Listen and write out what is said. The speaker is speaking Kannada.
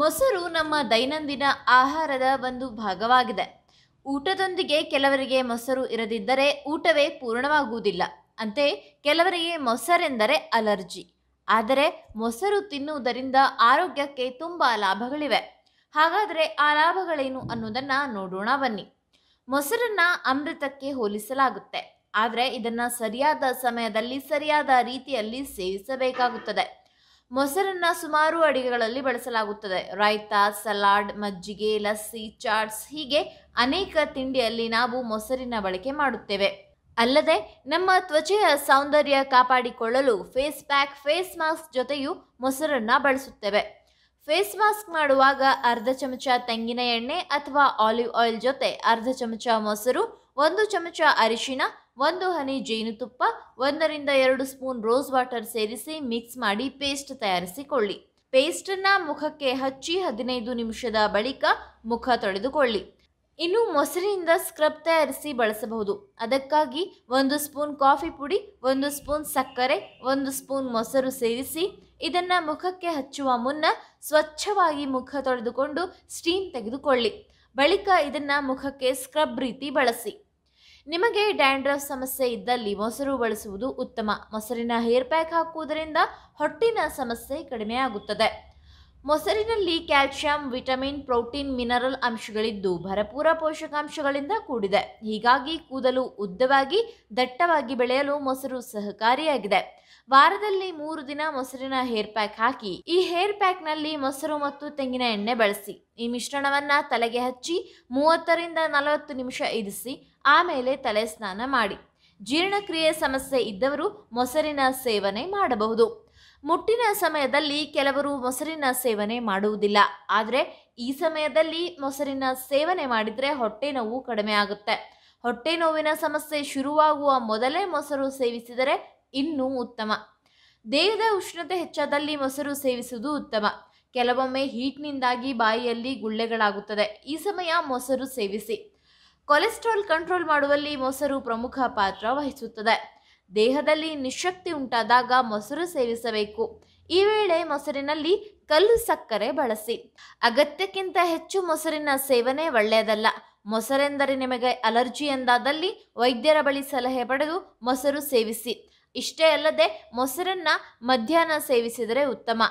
ಮೊಸರು ನಮ್ಮ ದೈನಂದಿನ ಆಹಾರದ ಒಂದು ಭಾಗವಾಗಿದೆ ಊಟದೊಂದಿಗೆ ಕೆಲವರಿಗೆ ಮೊಸರು ಇರದಿದ್ದರೆ ಊಟವೇ ಪೂರ್ಣವಾಗುವುದಿಲ್ಲ ಅಂತೆ ಕೆಲವರಿಗೆ ಮೊಸರೆಂದರೆ ಅಲರ್ಜಿ ಆದರೆ ಮೊಸರು ತಿನ್ನುವುದರಿಂದ ಆರೋಗ್ಯಕ್ಕೆ ತುಂಬ ಲಾಭಗಳಿವೆ ಹಾಗಾದರೆ ಆ ಲಾಭಗಳೇನು ಅನ್ನೋದನ್ನು ನೋಡೋಣ ಬನ್ನಿ ಮೊಸರನ್ನ ಅಮೃತಕ್ಕೆ ಹೋಲಿಸಲಾಗುತ್ತೆ ಆದರೆ ಇದನ್ನು ಸರಿಯಾದ ಸಮಯದಲ್ಲಿ ಸರಿಯಾದ ರೀತಿಯಲ್ಲಿ ಸೇವಿಸಬೇಕಾಗುತ್ತದೆ ಮೊಸರನ್ನ ಸುಮಾರು ಅಡಿಗೆಗಳಲ್ಲಿ ಬಳಸಲಾಗುತ್ತದೆ ರಾಯ್ತ ಸಲಾಡ್ ಮಜ್ಜಿಗೆ ಲಸ್ಸಿ ಚಾಟ್ಸ್ ಹೀಗೆ ಅನೇಕ ತಿಂಡಿಯಲ್ಲಿ ನಾವು ಮೊಸರಿನ ಬಳಕೆ ಮಾಡುತ್ತೇವೆ ಅಲ್ಲದೆ ನಮ್ಮ ತ್ವಚೆಯ ಸೌಂದರ್ಯ ಕಾಪಾಡಿಕೊಳ್ಳಲು ಫೇಸ್ ಪ್ಯಾಕ್ ಫೇಸ್ ಮಾಸ್ಕ್ ಜೊತೆಯೂ ಮೊಸರನ್ನ ಬಳಸುತ್ತೇವೆ ಫೇಸ್ ಮಾಸ್ಕ್ ಮಾಡುವಾಗ ಅರ್ಧ ಚಮಚ ತೆಂಗಿನ ಎಣ್ಣೆ ಅಥವಾ ಆಲಿವ್ ಆಯಿಲ್ ಜೊತೆ ಅರ್ಧ ಚಮಚ ಮೊಸರು ಒಂದು ಚಮಚ ಅರಿಶಿನ ಒಂದು ಹನಿ ಜೇನುತುಪ್ಪ ಒಂದರಿಂದ ಎರಡು ಸ್ಪೂನ್ ರೋಸ್ ವಾಟರ್ ಸೇರಿಸಿ ಮಿಕ್ಸ್ ಮಾಡಿ ಪೇಸ್ಟ್ ತಯಾರಿಸಿಕೊಳ್ಳಿ ಪೇಸ್ಟನ್ನು ಮುಖಕ್ಕೆ ಹಚ್ಚಿ ಹದಿನೈದು ನಿಮಿಷದ ಬಳಿಕ ಮುಖ ತೊಳೆದುಕೊಳ್ಳಿ ಇನ್ನು ಮೊಸರಿನಿಂದ ಸ್ಕ್ರಬ್ ತಯಾರಿಸಿ ಬಳಸಬಹುದು ಅದಕ್ಕಾಗಿ ಒಂದು ಸ್ಪೂನ್ ಕಾಫಿ ಪುಡಿ ಒಂದು ಸ್ಪೂನ್ ಸಕ್ಕರೆ ಒಂದು ಸ್ಪೂನ್ ಮೊಸರು ಸೇರಿಸಿ ಇದನ್ನು ಮುಖಕ್ಕೆ ಹಚ್ಚುವ ಮುನ್ನ ಸ್ವಚ್ಛವಾಗಿ ಮುಖ ತೊಳೆದುಕೊಂಡು ಸ್ಟೀಮ್ ತೆಗೆದುಕೊಳ್ಳಿ ಬಳಿಕ ಇದನ್ನು ಮುಖಕ್ಕೆ ಸ್ಕ್ರಬ್ ರೀತಿ ಬಳಸಿ ನಿಮಗೆ ಡ್ಯಾಂಡ್ರಫ್ ಸಮಸ್ಯೆ ಇದ್ದಲ್ಲಿ ಮೊಸರು ಬಳಸುವುದು ಉತ್ತಮ ಮೊಸರಿನ ಹೇರ್ ಪ್ಯಾಕ್ ಹಾಕುವುದರಿಂದ ಹೊಟ್ಟಿನ ಸಮಸ್ಯೆ ಕಡಿಮೆಯಾಗುತ್ತದೆ ಮೊಸರಿನಲ್ಲಿ ಕ್ಯಾಲ್ಸಿಯಂ ವಿಟಮಿನ್ ಪ್ರೋಟೀನ್ ಮಿನರಲ್ ಅಂಶಗಳಿದ್ದು ಭರಪೂರ ಪೋಷಕಾಂಶಗಳಿಂದ ಕೂಡಿದೆ ಹೀಗಾಗಿ ಕೂದಲು ಉದ್ದವಾಗಿ ದಟ್ಟವಾಗಿ ಬೆಳೆಯಲು ಮೊಸರು ಸಹಕಾರಿಯಾಗಿದೆ ವಾರದಲ್ಲಿ ಮೂರು ದಿನ ಮೊಸರಿನ ಹೇರ್ ಪ್ಯಾಕ್ ಹಾಕಿ ಈ ಹೇರ್ ಪ್ಯಾಕ್ನಲ್ಲಿ ಮೊಸರು ಮತ್ತು ತೆಂಗಿನ ಎಣ್ಣೆ ಬಳಸಿ ಈ ಮಿಶ್ರಣವನ್ನ ತಲೆಗೆ ಹಚ್ಚಿ ಮೂವತ್ತರಿಂದ ನಲವತ್ತು ನಿಮಿಷ ಇರಿಸಿ ಆಮೇಲೆ ತಲೆ ಸ್ನಾನ ಮಾಡಿ ಜೀರ್ಣಕ್ರಿಯೆ ಸಮಸ್ಯೆ ಇದ್ದವರು ಮೊಸರಿನ ಸೇವನೆ ಮಾಡಬಹುದು ಮುಟ್ಟಿನ ಸಮಯದಲ್ಲಿ ಕೆಲವರು ಮೊಸರಿನ ಸೇವನೆ ಮಾಡುವುದಿಲ್ಲ ಆದರೆ ಈ ಸಮಯದಲ್ಲಿ ಮೊಸರಿನ ಸೇವನೆ ಮಾಡಿದರೆ ಹೊಟ್ಟೆ ನೋವು ಕಡಿಮೆ ಆಗುತ್ತೆ ಹೊಟ್ಟೆ ನೋವಿನ ಸಮಸ್ಯೆ ಶುರುವಾಗುವ ಮೊದಲೇ ಮೊಸರು ಸೇವಿಸಿದರೆ ಇನ್ನೂ ಉತ್ತಮ ದೇಹದ ಉಷ್ಣತೆ ಹೆಚ್ಚಾದಲ್ಲಿ ಮೊಸರು ಸೇವಿಸುವುದು ಉತ್ತಮ ಕೆಲವೊಮ್ಮೆ ಹೀಟ್ನಿಂದಾಗಿ ಬಾಯಿಯಲ್ಲಿ ಗುಳ್ಳೆಗಳಾಗುತ್ತದೆ ಈ ಸಮಯ ಮೊಸರು ಸೇವಿಸಿ ಕೊಲೆಸ್ಟ್ರಾಲ್ ಕಂಟ್ರೋಲ್ ಮಾಡುವಲ್ಲಿ ಮೊಸರು ಪ್ರಮುಖ ಪಾತ್ರ ವಹಿಸುತ್ತದೆ ದೇಹದಲ್ಲಿ ನಿಶಕ್ತಿ ಉಂಟಾದಾಗ ಮೊಸರು ಸೇವಿಸಬೇಕು ಈ ವೇಳೆ ಮೊಸರಿನಲ್ಲಿ ಕಲ್ಲು ಸಕ್ಕರೆ ಬಳಸಿ ಅಗತ್ಯಕ್ಕಿಂತ ಹೆಚ್ಚು ಮೊಸರಿನ ಸೇವನೆ ಒಳ್ಳೆಯದಲ್ಲ ಮೊಸರೆಂದರೆ ನಿಮಗೆ ಅಲರ್ಜಿ ಎಂದಾದಲ್ಲಿ ವೈದ್ಯರ ಬಳಿ ಸಲಹೆ ಪಡೆದು ಮೊಸರು ಸೇವಿಸಿ ಇಷ್ಟೇ ಅಲ್ಲದೆ ಮೊಸರನ್ನ ಮಧ್ಯಾಹ್ನ ಸೇವಿಸಿದರೆ ಉತ್ತಮ